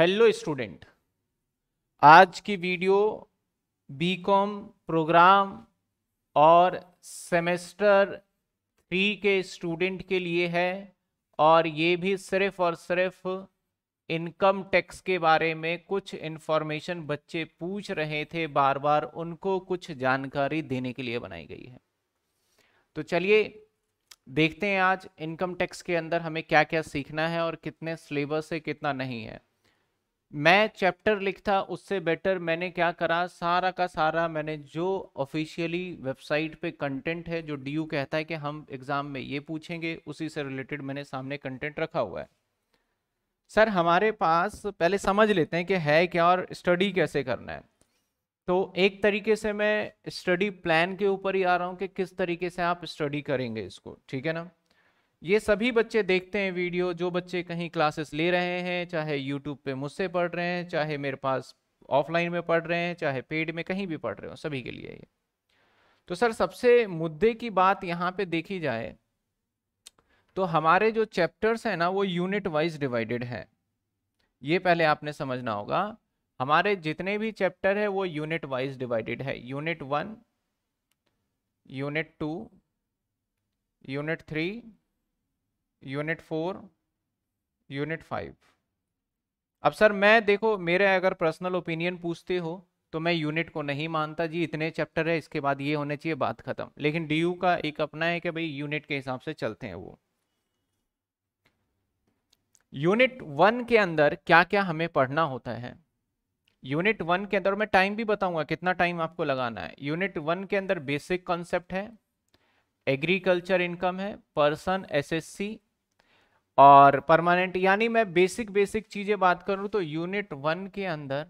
hello student आज की video BCom programme और सेमेस्टर थ्री के स्टूडेंट के लिए है और ये भी सिर्फ और सिर्फ इनकम टैक्स के बारे में कुछ इन्फॉर्मेशन बच्चे पूछ रहे थे बार बार उनको कुछ जानकारी देने के लिए बनाई गई है तो चलिए देखते हैं आज इनकम टैक्स के अंदर हमें क्या क्या सीखना है और कितने सिलेबस है कितना नहीं है मैं चैप्टर लिखता उससे बेटर मैंने क्या करा सारा का सारा मैंने जो ऑफिशियली वेबसाइट पे कंटेंट है जो डी कहता है कि हम एग्ज़ाम में ये पूछेंगे उसी से रिलेटेड मैंने सामने कंटेंट रखा हुआ है सर हमारे पास पहले समझ लेते हैं कि है क्या और स्टडी कैसे करना है तो एक तरीके से मैं स्टडी प्लान के ऊपर ही आ रहा हूँ कि किस तरीके से आप स्टडी करेंगे इसको ठीक है ना ये सभी बच्चे देखते हैं वीडियो जो बच्चे कहीं क्लासेस ले रहे हैं चाहे यूट्यूब पे मुझसे पढ़ रहे हैं चाहे मेरे पास ऑफलाइन में पढ़ रहे हैं चाहे पेड में कहीं भी पढ़ रहे हो सभी के लिए ये तो सर सबसे मुद्दे की बात यहाँ पे देखी जाए तो हमारे जो चैप्टर्स हैं ना वो यूनिट वाइज डिवाइडेड हैं ये पहले आपने समझना होगा हमारे जितने भी चैप्टर है वो यूनिट वाइज डिवाइडेड है unit one unit two unit three unit four unit five अब सर मैं देखो मेरे अगर पर्सनल ओपिनियन पूछते हो तो मैं यूनिट को नहीं मानता जी इतने चैप्टर है इसके बाद ये होने चाहिए बात खत्म लेकिन डीयू का एक अपना है कि भाई यूनिट के हिसाब से चलते हैं वो यूनिट वन के अंदर क्या क्या हमें पढ़ना होता है यूनिट वन के अंदर मैं टाइम भी बताऊंगा कितना टाइम आपको लगाना है यूनिट वन के अंदर बेसिक कॉन्सेप्ट है एग्रीकल्चर इनकम है पर्सन एस और परमानेंट यानी मैं बेसिक बेसिक चीजें बात करूं तो यूनिट वन के अंदर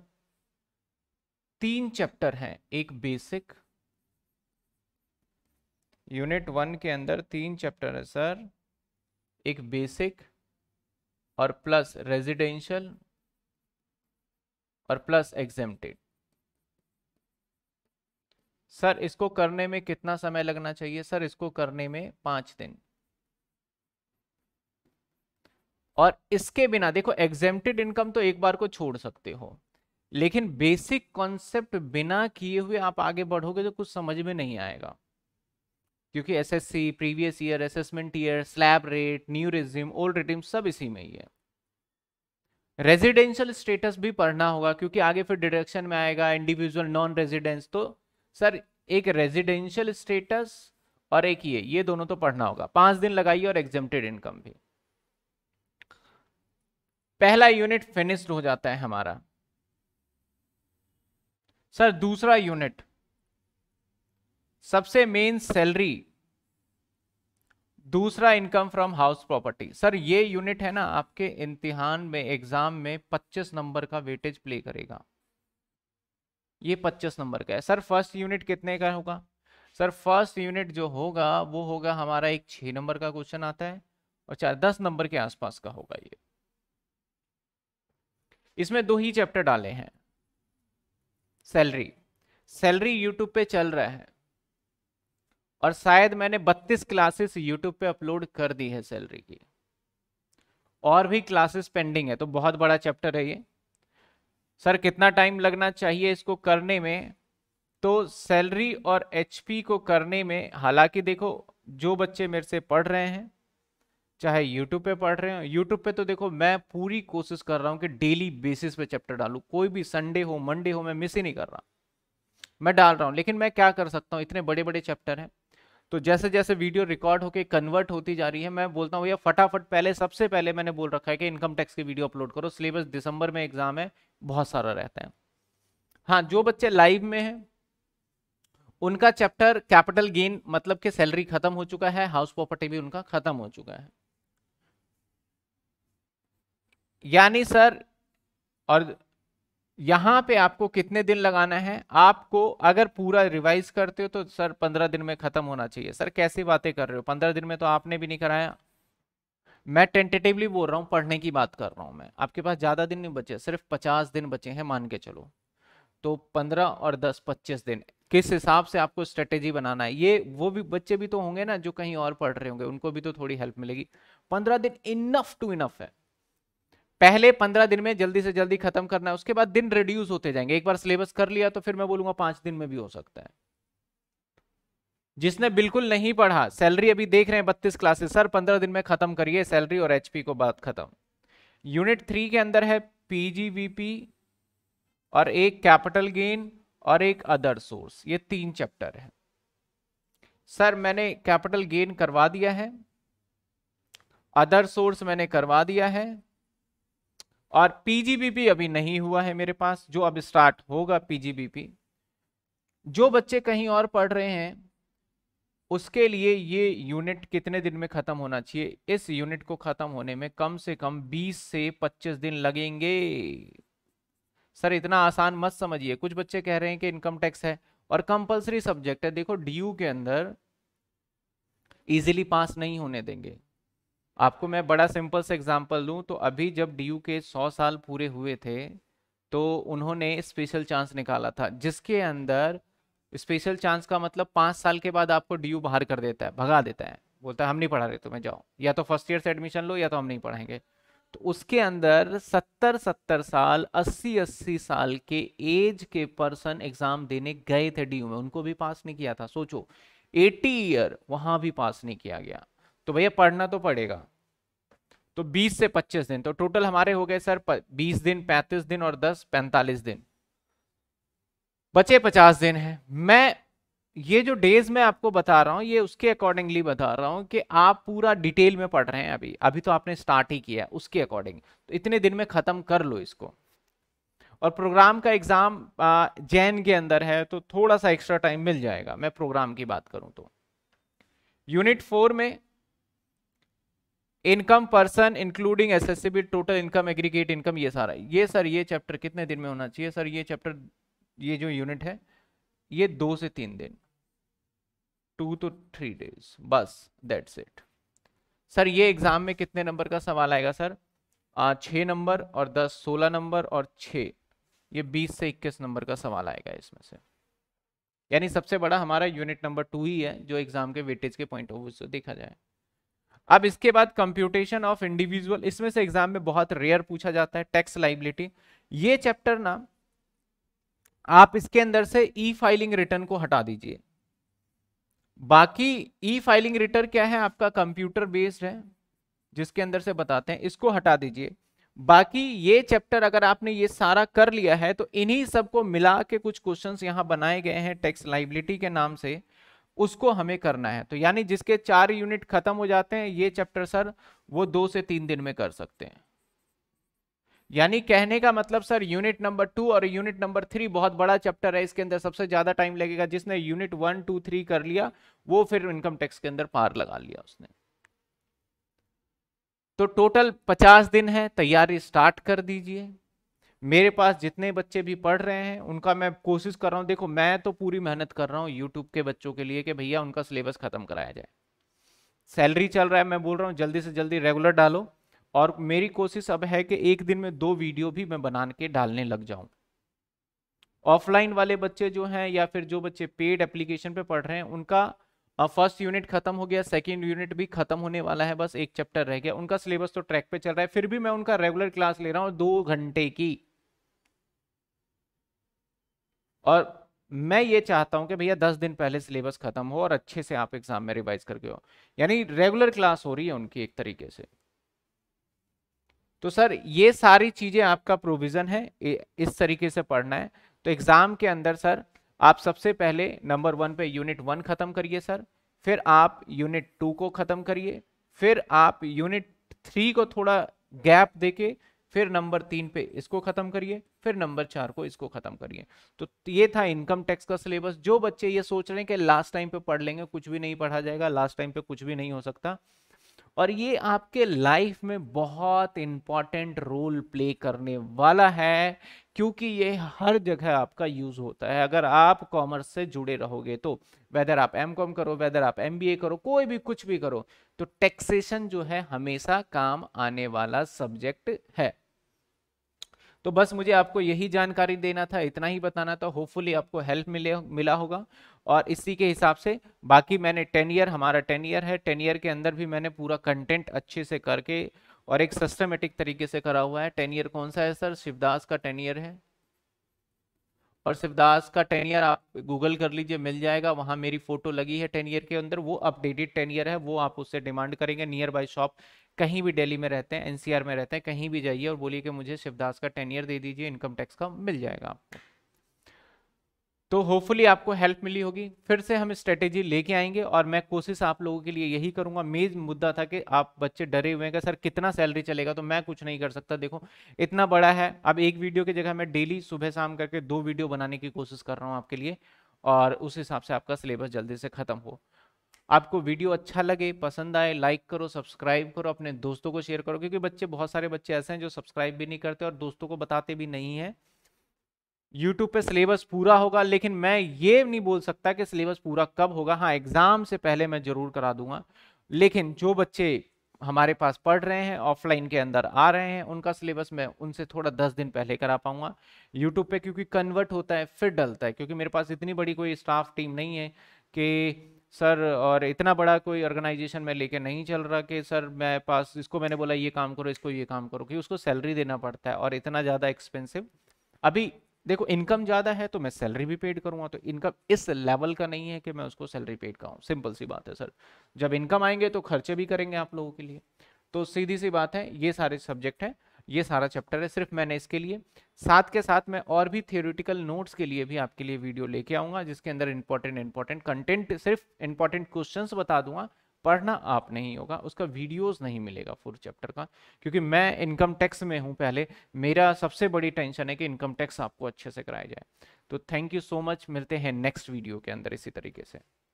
तीन चैप्टर हैं एक बेसिक यूनिट वन के अंदर तीन चैप्टर है सर एक बेसिक और प्लस रेजिडेंशियल और प्लस एग्जेमटेड सर इसको करने में कितना समय लगना चाहिए सर इसको करने में पांच दिन और इसके बिना देखो एग्जेम्प्टेड इनकम तो एक बार को छोड़ सकते हो लेकिन बेसिक कॉन्सेप्ट बिना किए हुए आप आगे बढ़ोगे तो कुछ समझ में नहीं आएगा क्योंकि SSC previous year assessment year slab rate new regime old regime सब इसी में ही है रेजिडेंशियल स्टेटस भी पढ़ना होगा क्योंकि आगे फिर डिडक्शन में आएगा इंडिविजुअल नॉन रेजिडेंस तो सर एक रेजिडेंशियल स्टेटस और एक ये ये दोनों तो पढ़ना होगा पांच दिन लगाइए और एग्जेम्प्टेड इनकम भी पहला यूनिट फिनिश्ड हो जाता है हमारा सर दूसरा यूनिट सबसे मेन सैलरी दूसरा income from house property sir ये यूनिट है ना आपके इम्तिहान में एग्जाम में 25 नंबर का वेटेज प्ले करेगा ये 25 नंबर का है सर फर्स्ट यूनिट कितने का होगा सर फर्स्ट यूनिट जो होगा वो होगा हमारा एक छ नंबर का क्वेश्चन आता है और चार दस नंबर के आसपास का होगा ये इसमें दो ही चैप्टर डाले हैं सैलरी सैलरी यूट्यूब पे चल रहा है और शायद मैंने 32 क्लासेस यूट्यूब पे अपलोड कर दी है सैलरी की और भी क्लासेस पेंडिंग है तो बहुत बड़ा चैप्टर है ये सर कितना टाइम लगना चाहिए इसको करने में तो सैलरी और एचपी को करने में हालांकि देखो जो बच्चे मेरे से पढ़ रहे हैं चाहे यूट्यूब पे पढ़ रहे हो यूट्यूब पे तो देखो मैं पूरी कोशिश कर रहा हूँ कि डेली बेसिस पे चैप्टर डालूँ कोई भी संडे हो मंडे हो मैं मिस ही नहीं कर रहा मैं डाल रहा हूँ लेकिन मैं क्या कर सकता हूँ इतने बड़े बड़े चैप्टर हैं तो जैसे जैसे वीडियो रिकॉर्ड होकर कन्वर्ट होती जा रही है मैं बोलता हूँ भैया फटाफट पहले सबसे पहले मैंने बोल रखा है कि इनकम टैक्स की वीडियो अपलोड करो सिलेबस दिसंबर में एग्जाम है बहुत सारा रहता है हाँ जो बच्चे लाइव में हैं उनका चैप्टर कैपिटल गेन मतलब कि सैलरी खत्म हो चुका है हाउस प्रॉपर्टी भी उनका खत्म हो चुका है यानी सर और यहाँ पे आपको कितने दिन लगाना है आपको अगर पूरा रिवाइज करते हो तो सर पंद्रह दिन में खत्म होना चाहिए सर कैसी बातें कर रहे हो पंद्रह दिन में तो आपने भी नहीं कराया मैं टेंटेटिवली बोल रहा हूँ पढ़ने की बात कर रहा हूँ मैं आपके पास ज़्यादा दिन नहीं बचे सिर्फ पचास दिन बचे हैं मान के चलो तो पंद्रह और दस पच्चीस दिन किस हिसाब से आपको स्ट्रेटेजी बनाना है ये वो भी बच्चे भी तो होंगे ना जो कहीं और पढ़ रहे होंगे उनको भी तो थोड़ी हेल्प मिलेगी पंद्रह दिन इनफ टू इनफ है पहले पंद्रह दिन में जल्दी से जल्दी खत्म करना है उसके बाद दिन रिड्यूस होते जाएंगे एक बार सिलेबस कर लिया तो फिर मैं बोलूंगा पांच दिन में भी हो सकता है जिसने बिल्कुल नहीं पढ़ा सैलरी अभी देख रहे हैं बत्तीस क्लासेस सर पंद्रह दिन में खत्म करिए सैलरी और एचपी को बात खत्म यूनिट थ्री के अंदर है पीजीवीपी और एक कैपिटल गेन और एक अदर सोर्स ये तीन चैप्टर है सर मैंने कैपिटल गेन करवा दिया है अदर सोर्स मैंने करवा दिया है और पीजीबीपी अभी नहीं हुआ है मेरे पास जो अब स्टार्ट होगा पीजीबीपी जो बच्चे कहीं और पढ़ रहे हैं उसके लिए ये यूनिट कितने दिन में ख़त्म होना चाहिए इस यूनिट को ख़त्म होने में कम से कम 20 से 25 दिन लगेंगे सर इतना आसान मत समझिए कुछ बच्चे कह रहे हैं कि इनकम टैक्स है और कंपलसरी सब्जेक्ट है देखो डी के अंदर इजिली पास नहीं होने देंगे आपको मैं बड़ा सिंपल से एग्जांपल दूं तो अभी जब डी के 100 साल पूरे हुए थे तो उन्होंने स्पेशल चांस निकाला था जिसके अंदर स्पेशल चांस का मतलब पाँच साल के बाद आपको डी बाहर कर देता है भगा देता है बोलता है हम नहीं पढ़ा रहे तुम्हें जाओ या तो फर्स्ट ईयर से एडमिशन लो या तो हम नहीं पढ़ाएंगे तो उसके अंदर सत्तर सत्तर साल अस्सी अस्सी साल के एज के पर्सन एग्जाम देने गए थे डी में उनको भी पास नहीं किया था सोचो एटी ईयर वहां भी पास नहीं किया गया तो भैया पढ़ना तो पड़ेगा तो 20 से 25 दिन तो टोटल हमारे हो गए सर 20 दिन 35 दिन और 10 45 दिन बचे 50 दिन हैं मैं ये जो डेज मैं आपको बता रहा हूँ ये उसके अकॉर्डिंगली बता रहा हूँ कि आप पूरा डिटेल में पढ़ रहे हैं अभी अभी तो आपने स्टार्ट ही किया उसके अकॉर्डिंग तो इतने दिन में ख़त्म कर लो इसको और प्रोग्राम का एग्ज़ाम जैन के अंदर है तो थोड़ा सा एक्स्ट्रा टाइम मिल जाएगा मैं प्रोग्राम की बात करूँ तो यूनिट फोर में income person including assessable total income aggregate income ये सारा ये सर ये चैप्टर कितने दिन में होना चाहिए सर ये चैप्टर ये जो यूनिट है ये दो से तीन दिन टू टू थ्री डेज बस दैट्स इट सर ये एग्जाम में कितने नंबर का सवाल आएगा सर छः नंबर और दस सोलह नंबर और छः ये बीस से इक्कीस नंबर का सवाल आएगा इसमें से यानी सबसे बड़ा हमारा यूनिट नंबर टू ही है जो एग्जाम के वेटेज के पॉइंट ऑफ व्यू से देखा जाए अब इसके बाद कंप्यूटेशन ऑफ इंडिविजुअल इसमें से एग्जाम में बहुत रेयर पूछा जाता है टैक्स लाइबिलिटी ये चैप्टर ना आप इसके अंदर से ई फाइलिंग रिटर्न को हटा दीजिए बाकी ई फाइलिंग रिटर्न क्या है आपका कंप्यूटर बेस्ड है जिसके अंदर से बताते हैं इसको हटा दीजिए बाकी ये चैप्टर अगर आपने ये सारा कर लिया है तो इन्हीं सबको मिला के कुछ क्वेश्चंस यहां बनाए गए हैं टैक्स लाइबिलिटी के नाम से उसको हमें करना है तो यानी जिसके चार यूनिट खत्म हो जाते हैं ये चैप्टर सर वो दो से तीन दिन में कर सकते हैं यानी कहने का मतलब सर यूनिट नंबर टू और यूनिट नंबर थ्री बहुत बड़ा चैप्टर है इसके अंदर सबसे ज्यादा टाइम लगेगा जिसने यूनिट वन टू थ्री कर लिया वो फिर इनकम टैक्स के अंदर पार लगा लिया उसने तो टोटल पचास दिन है तैयारी स्टार्ट कर दीजिए मेरे पास जितने बच्चे भी पढ़ रहे हैं उनका मैं कोशिश कर रहा हूँ देखो मैं तो पूरी मेहनत कर रहा हूँ यूट्यूब के बच्चों के लिए कि भैया उनका सिलेबस खत्म कराया जाए सैलरी चल रहा है मैं बोल रहा हूँ जल्दी से जल्दी रेगुलर डालो और मेरी कोशिश अब है कि एक दिन में दो वीडियो भी मैं बना के डालने लग जाऊँ ऑफलाइन वाले बच्चे जो हैं या फिर जो बच्चे पेड एप्लीकेशन पे पढ़ रहे हैं उनका फर्स्ट यूनिट खत्म हो गया सेकेंड यूनिट भी खत्म होने वाला है बस एक चैप्टर रह गया उनका सिलेबस तो ट्रैक पे चल रहा है फिर भी मैं उनका रेगुलर क्लास ले रहा हूँ दो घंटे की और मैं ये चाहता हूँ कि भैया दस दिन पहले सिलेबस खत्म हो और अच्छे से आप एग्जाम में रिवाइज करके हो यानी रेगुलर क्लास हो रही है उनकी एक तरीके से तो सर ये सारी चीज़ें आपका प्रोविज़न है इस तरीके से पढ़ना है तो एग्ज़ाम के अंदर सर आप सबसे पहले नंबर वन पे यूनिट वन ख़त्म करिए सर फिर आप यूनिट टू को ख़त्म करिए फिर आप यूनिट थ्री को थोड़ा गैप देके फिर नंबर तीन पे इसको ख़त्म करिए फिर नंबर चार को इसको ख़त्म करिए तो ये था इनकम टैक्स का सिलेबस जो बच्चे ये सोच रहे हैं कि लास्ट टाइम पे पढ़ लेंगे कुछ भी नहीं पढ़ा जाएगा लास्ट टाइम पे कुछ भी नहीं हो सकता और ये आपके लाइफ में बहुत इंपॉर्टेंट रोल प्ले करने वाला है क्योंकि ये हर जगह आपका यूज होता है अगर आप कॉमर्स से जुड़े रहोगे तो वेदर आप एम कॉम करो वेदर आप एम बी ए करो कोई भी कुछ भी करो तो टैक्सेशन जो है हमेशा काम आने वाला सब्जेक्ट है तो बस मुझे आपको यही जानकारी देना था इतना ही बताना था होपफुली आपको हेल्प मिले मिला होगा और इसी के हिसाब से बाकी मैंने टेन ईयर हमारा टेन ईयर है टेन ईयर के अंदर भी मैंने पूरा कंटेंट अच्छे से करके और एक सिस्टमेटिक तरीके से करा हुआ है टेन ईयर कौन सा है सर शिवदास का टेन ईयर है और शिवदास का टेन ईयर आप गूगल कर लीजिए मिल जाएगा वहां मेरी फोटो लगी है टेन ईयर के अंदर वो अपडेटेड टेन ईयर है वो आप उससे डिमांड करेंगे नियर बाई शॉप कहीं भी दिल्ली में रहते हैं एनसीआर में रहते हैं कहीं भी जाइए और बोलिए कि मुझे शिवदास का टेन ईयर दे दीजिए इनकम टैक्स का मिल जाएगा आपको तो होपफुली आपको हेल्प मिली होगी फिर से हम स्ट्रेटेजी लेके आएंगे और मैं कोशिश आप लोगों के लिए यही करूंगा मेज मुद्दा था कि आप बच्चे डरे हुए हैं कि सर कितना सैलरी चलेगा तो मैं कुछ नहीं कर सकता देखो इतना बड़ा है अब एक वीडियो की जगह मैं डेली सुबह शाम करके दो वीडियो बनाने की कोशिश कर रहा हूँ आपके लिए और उस हिसाब से आपका सिलेबस जल्दी से ख़त्म हो आपको वीडियो अच्छा लगे पसंद आए लाइक करो सब्सक्राइब करो अपने दोस्तों को शेयर करो क्योंकि बच्चे बहुत सारे बच्चे ऐसे हैं जो सब्सक्राइब भी नहीं करते और दोस्तों को बताते भी नहीं हैं यूट्यूब पे सिलेबस पूरा होगा लेकिन मैं ये नहीं बोल सकता कि सिलेबस पूरा कब होगा हाँ एग्ज़ाम से पहले मैं ज़रूर करा दूंगा लेकिन जो बच्चे हमारे पास पढ़ रहे हैं ऑफलाइन के अंदर आ रहे हैं उनका सिलेबस मैं उनसे थोड़ा दस दिन पहले करा पाऊंगा यूट्यूब पे क्योंकि कन्वर्ट होता है फिर डलता है क्योंकि मेरे पास इतनी बड़ी कोई स्टाफ टीम नहीं है कि सर और इतना बड़ा कोई ऑर्गेनाइजेशन मैं लेके नहीं चल रहा कि सर मैं पास इसको मैंने बोला ये काम करो इसको ये काम करो क्योंकि उसको सैलरी देना पड़ता है और इतना ज़्यादा एक्सपेंसिव अभी देखो इनकम ज़्यादा है तो मैं सैलरी भी पेड करूंगा तो इनकम इस लेवल का नहीं है कि मैं उसको सैलरी पेड कराऊँ सिंपल सी बात है सर जब इनकम आएंगे तो खर्चे भी करेंगे आप लोगों के लिए तो सीधी सी बात है ये सारे सब्जेक्ट है ये सारा चैप्टर है सिर्फ मैंने इसके लिए साथ के साथ मैं और भी थियोरिटिकल नोट्स के लिए भी आपके लिए वीडियो लेके आऊँगा जिसके अंदर इंपॉर्टेंट इंपॉर्टेंट कंटेंट सिर्फ इंपॉर्टेंट क्वेश्चन बता दूंगा पढ़ना आप नहीं होगा उसका वीडियोस नहीं मिलेगा फुल चैप्टर का क्योंकि मैं इनकम टैक्स में हूं पहले मेरा सबसे बड़ी टेंशन है कि इनकम टैक्स आपको अच्छे से कराया जाए तो थैंक यू सो मच मिलते हैं नेक्स्ट वीडियो के अंदर इसी तरीके से